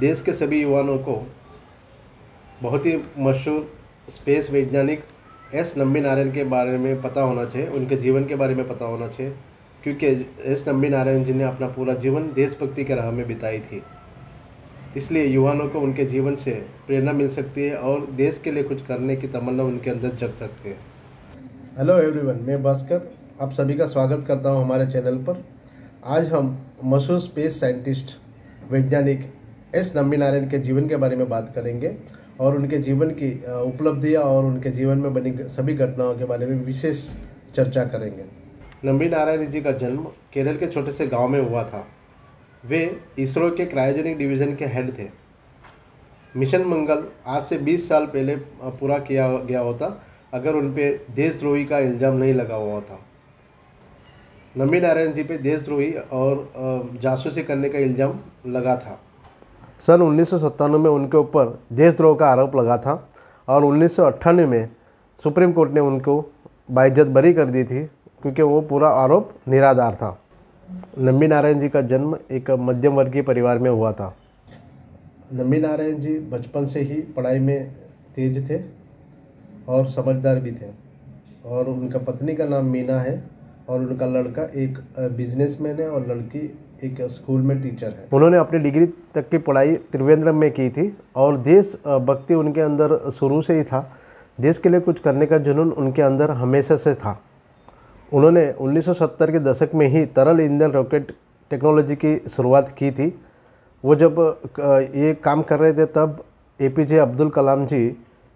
देश के सभी युवाओं को बहुत ही मशहूर स्पेस वैज्ञानिक एस नम्बी नारायण के बारे में पता होना चाहिए उनके जीवन के बारे में पता होना चाहिए क्योंकि एस नम्बी नारायण जी ने अपना पूरा जीवन देशभक्ति के राह में बिताई थी इसलिए युवाओं को उनके जीवन से प्रेरणा मिल सकती है और देश के लिए कुछ करने की तमन्ना उनके अंदर जग सकती है हेलो एवरीवन मैं भास्कर आप सभी का स्वागत करता हूँ हमारे चैनल पर आज हम मशहूर स्पेस साइंटिस्ट वैज्ञानिक एस नम्बी नारायण के जीवन के बारे में बात करेंगे और उनके जीवन की उपलब्धियाँ और उनके जीवन में बनी सभी घटनाओं के बारे में विशेष चर्चा करेंगे नम्बी नारायण जी का जन्म केरल के छोटे से गांव में हुआ था वे इसरो के क्रायोजेनिक डिवीज़न के हेड थे मिशन मंगल आज से 20 साल पहले पूरा किया गया होता अगर उन पर देशद्रोही का इल्ज़ाम नहीं लगा हुआ था नम्बी नारायण जी पे देशद्रोही और जासूसी करने का इल्ज़ाम लगा था सन उन्नीस में उनके ऊपर देशद्रोह का आरोप लगा था और उन्नीस में सुप्रीम कोर्ट ने उनको बाइज्जत बरी कर दी थी क्योंकि वो पूरा आरोप निराधार था नंबी नारायण जी का जन्म एक मध्यम वर्गीय परिवार में हुआ था नंबी नारायण जी बचपन से ही पढ़ाई में तेज थे और समझदार भी थे और उनका पत्नी का नाम मीना है और उनका लड़का एक बिजनेसमैन है और लड़की एक स्कूल में टीचर है उन्होंने अपनी डिग्री तक की पढ़ाई त्रिवेंद्रम में की थी और देश भक्ति उनके अंदर शुरू से ही था देश के लिए कुछ करने का जुनून उनके अंदर हमेशा से था उन्होंने 1970 के दशक में ही तरल इंधन रॉकेट टेक्नोलॉजी की शुरुआत की थी वो जब ये काम कर रहे थे तब ए पी अब्दुल कलाम जी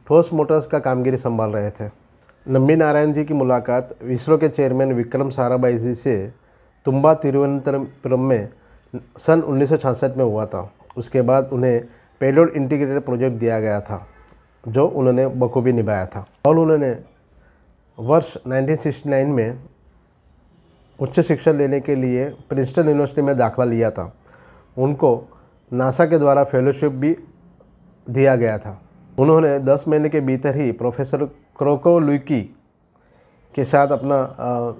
ठोस मोटर्स का कामगिरी संभाल रहे थे नम्बी नारायण जी की मुलाकात इसरो के चेयरमैन विक्रम साराभाई जी से तुम्बा तिरुवनंतपुरम में सन उन्नीस में हुआ था उसके बाद उन्हें पेलोड इंटीग्रेटेड प्रोजेक्ट दिया गया था जो उन्होंने बखूबी निभाया था और उन्होंने वर्ष 1969 में उच्च शिक्षा लेने के लिए प्रिंसटन यूनिवर्सिटी में दाखिला लिया था उनको नासा के द्वारा फेलोशिप भी दिया गया था उन्होंने 10 महीने के भीतर ही प्रोफेसर क्रोको लुकी के साथ अपना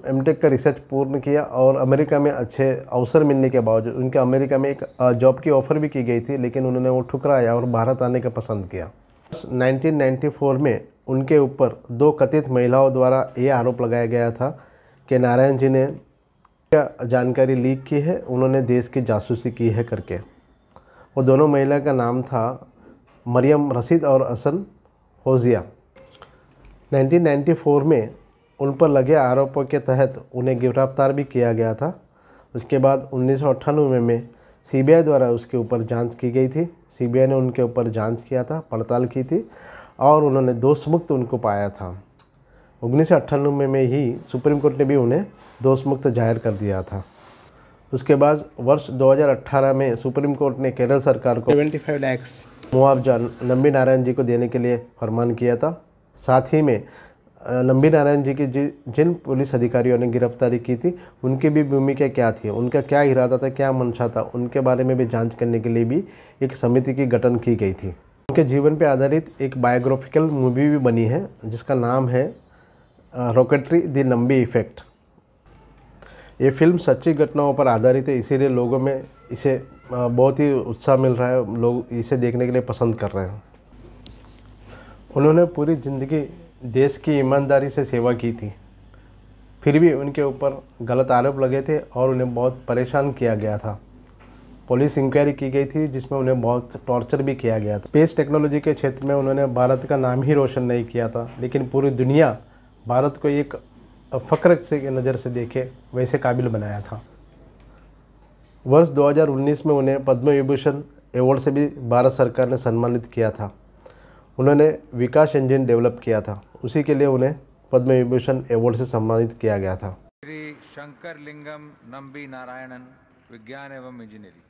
एम का रिसर्च पूर्ण किया और अमेरिका में अच्छे अवसर मिलने के बावजूद उनके अमेरिका में एक जॉब की ऑफ़र भी की गई थी लेकिन उन्होंने वो ठुकराया और भारत आने का पसंद किया 1994 में उनके ऊपर दो कथित महिलाओं द्वारा ये आरोप लगाया गया था कि नारायण जी ने क्या जानकारी लीक की है उन्होंने देश की जासूसी की है करके वो दोनों महिला का नाम था मरियम रसीद और असन होजिया 1994 में उन पर लगे आरोपों के तहत उन्हें गिरफ्तार भी किया गया था उसके बाद उन्नीस में, में सीबीआई द्वारा उसके ऊपर जांच की गई थी सीबीआई ने उनके ऊपर जांच किया था पड़ताल की थी और उन्होंने दोष मुक्त उनको पाया था उन्नीस में, में ही सुप्रीम कोर्ट ने भी उन्हें दोष मुक्त जाहिर कर दिया था उसके बाद वर्ष 2018 में सुप्रीम कोर्ट ने केरल सरकार को 75 फाइव मुआवजा नंबी नारायण जी को देने के लिए फरमान किया था साथ ही में लंबी नारायण जी की जि, जिन पुलिस अधिकारियों ने गिरफ्तारी की थी उनकी भी भूमिका क्या थी उनका क्या इरादा था क्या मंशा था उनके बारे में भी जांच करने के लिए भी एक समिति की गठन की गई थी उनके जीवन पर आधारित एक बायोग्राफिकल मूवी भी बनी है जिसका नाम है रॉकेटरी द नंबी इफ़ेक्ट ये फिल्म सच्ची घटनाओं पर आधारित है इसीलिए लोगों में इसे बहुत ही उत्साह मिल रहा है लोग इसे देखने के लिए पसंद कर रहे हैं उन्होंने पूरी ज़िंदगी देश की ईमानदारी से सेवा की थी फिर भी उनके ऊपर गलत आरोप लगे थे और उन्हें बहुत परेशान किया गया था पुलिस इंक्वायरी की गई थी जिसमें उन्हें बहुत टॉर्चर भी किया गया था स्पेस टेक्नोलॉजी के क्षेत्र में उन्होंने भारत का नाम ही रोशन नहीं किया था लेकिन पूरी दुनिया भारत को एक फ़क्र से नज़र से देखे वैसे काबिल बनाया था वर्ष 2019 में उन्हें पद्म विभूषण अवार्ड से भी भारत सरकार ने सम्मानित किया था उन्होंने विकास इंजन डेवलप किया था उसी के लिए उन्हें पद्म विभूषण अवार्ड से सम्मानित किया गया था श्री शंकर लिंगम नम्बी नारायणन विज्ञान एवं इंजीनियरिंग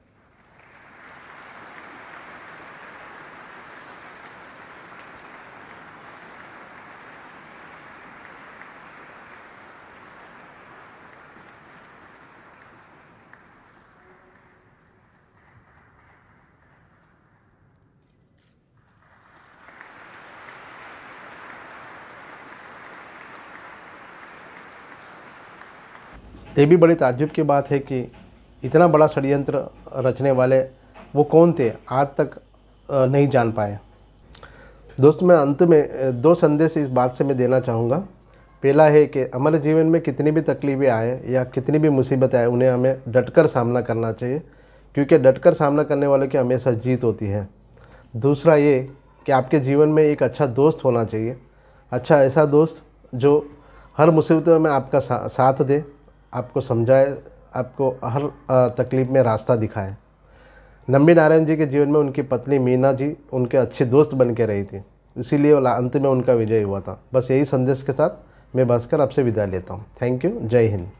ये भी बड़े ताजुब की बात है कि इतना बड़ा षडयंत्र रचने वाले वो कौन थे आज तक नहीं जान पाए दोस्त मैं अंत में दो संदेश इस बात से मैं देना चाहूँगा पहला है कि हमारे जीवन में कितनी भी तकलीफ़ें आए या कितनी भी मुसीबतें आए उन्हें हमें डटकर सामना करना चाहिए क्योंकि डटकर सामना करने वालों की हमेशा जीत होती है दूसरा ये कि आपके जीवन में एक अच्छा दोस्त होना चाहिए अच्छा ऐसा दोस्त जो हर मुसीबत में आपका साथ दे आपको समझाए आपको हर तकलीफ़ में रास्ता दिखाए नम्बी नारायण जी के जीवन में उनकी पत्नी मीना जी उनके अच्छे दोस्त बन के रही थी इसीलिए अंत में उनका विजय हुआ था बस यही संदेश के साथ मैं भास्कर आपसे विदा लेता हूँ थैंक यू जय हिंद